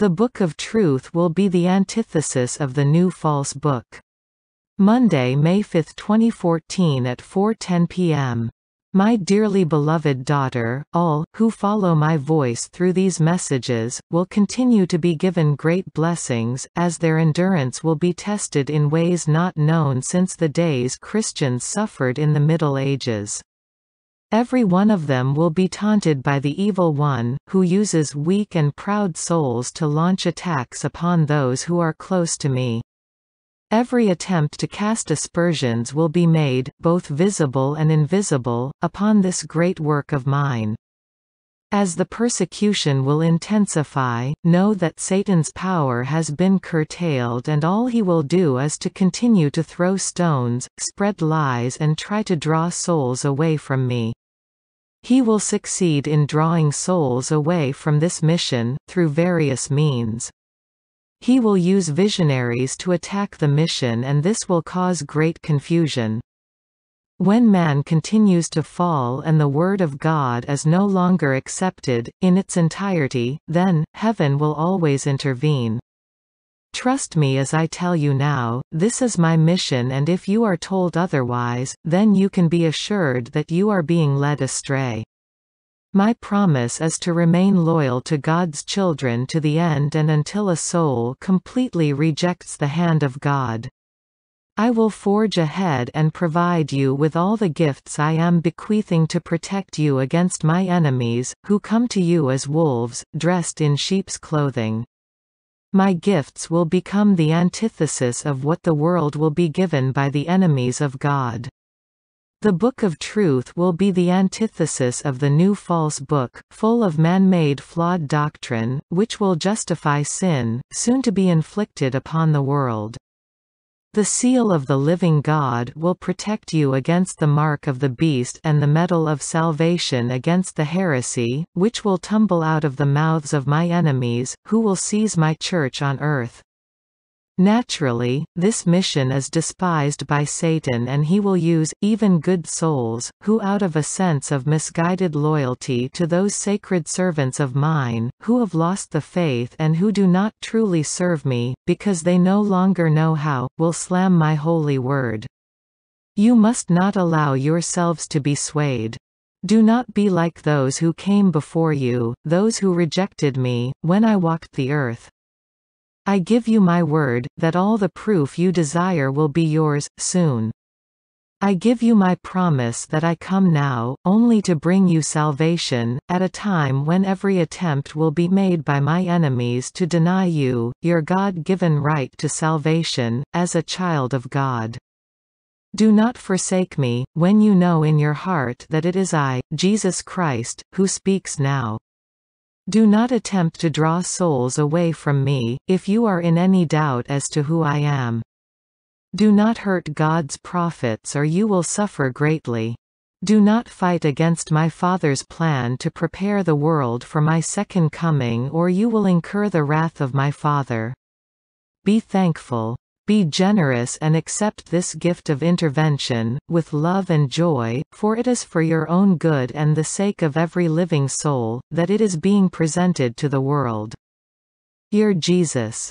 The Book of Truth will be the antithesis of the new false book. Monday, May 5, 2014 at 4.10 p.m. My dearly beloved daughter, all, who follow my voice through these messages, will continue to be given great blessings, as their endurance will be tested in ways not known since the days Christians suffered in the Middle Ages. Every one of them will be taunted by the evil one, who uses weak and proud souls to launch attacks upon those who are close to me. Every attempt to cast aspersions will be made, both visible and invisible, upon this great work of mine. As the persecution will intensify, know that Satan's power has been curtailed and all he will do is to continue to throw stones, spread lies and try to draw souls away from me. He will succeed in drawing souls away from this mission, through various means. He will use visionaries to attack the mission and this will cause great confusion. When man continues to fall and the word of God is no longer accepted, in its entirety, then, heaven will always intervene. Trust me as I tell you now, this is my mission and if you are told otherwise, then you can be assured that you are being led astray. My promise is to remain loyal to God's children to the end and until a soul completely rejects the hand of God. I will forge ahead and provide you with all the gifts I am bequeathing to protect you against my enemies, who come to you as wolves, dressed in sheep's clothing. My gifts will become the antithesis of what the world will be given by the enemies of God. The Book of Truth will be the antithesis of the new false book, full of man-made flawed doctrine, which will justify sin, soon to be inflicted upon the world. The seal of the living God will protect you against the mark of the beast and the medal of salvation against the heresy, which will tumble out of the mouths of my enemies, who will seize my church on earth. Naturally, this mission is despised by Satan and he will use, even good souls, who out of a sense of misguided loyalty to those sacred servants of mine, who have lost the faith and who do not truly serve me, because they no longer know how, will slam my holy word. You must not allow yourselves to be swayed. Do not be like those who came before you, those who rejected me, when I walked the earth. I give you my word, that all the proof you desire will be yours, soon. I give you my promise that I come now, only to bring you salvation, at a time when every attempt will be made by my enemies to deny you, your God-given right to salvation, as a child of God. Do not forsake me, when you know in your heart that it is I, Jesus Christ, who speaks now. Do not attempt to draw souls away from me, if you are in any doubt as to who I am. Do not hurt God's prophets or you will suffer greatly. Do not fight against my Father's plan to prepare the world for my second coming or you will incur the wrath of my Father. Be thankful. Be generous and accept this gift of intervention, with love and joy, for it is for your own good and the sake of every living soul, that it is being presented to the world. Your Jesus